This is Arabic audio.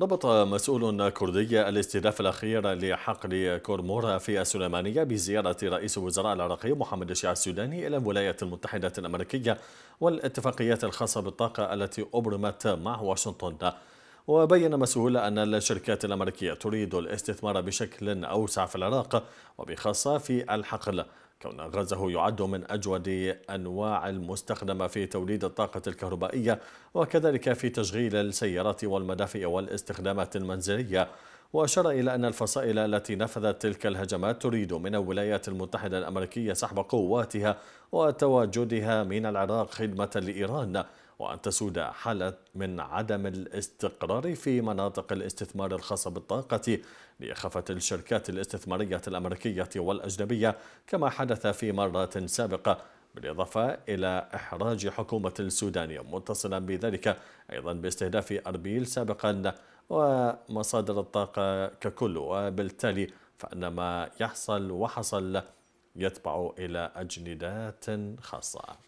ربط مسؤول كردي الاستهداف الأخير لحقل كورمورا في السليمانية بزيارة رئيس الوزراء العراقي محمد الشيع السوداني إلى الولايات المتحدة الأمريكية والاتفاقيات الخاصة بالطاقة التي أبرمت مع واشنطن وبين مسؤول أن الشركات الأمريكية تريد الاستثمار بشكل أوسع في العراق وبخاصة في الحقل كون غازه يعد من أجود أنواع المستخدمة في توليد الطاقة الكهربائية وكذلك في تشغيل السيارات والمدافئ والاستخدامات المنزلية وأشار إلى أن الفصائل التي نفذت تلك الهجمات تريد من الولايات المتحدة الأمريكية سحب قواتها وتواجدها من العراق خدمة لإيران وأن تسود حالة من عدم الاستقرار في مناطق الاستثمار الخاصة بالطاقة لإخافة الشركات الاستثمارية الأمريكية والأجنبية كما حدث في مرات سابقة بالإضافة إلى إحراج حكومة السودان متصلا بذلك أيضا باستهداف أربيل سابقا ومصادر الطاقة ككل وبالتالي فأن ما يحصل وحصل يتبع إلى أجندات خاصة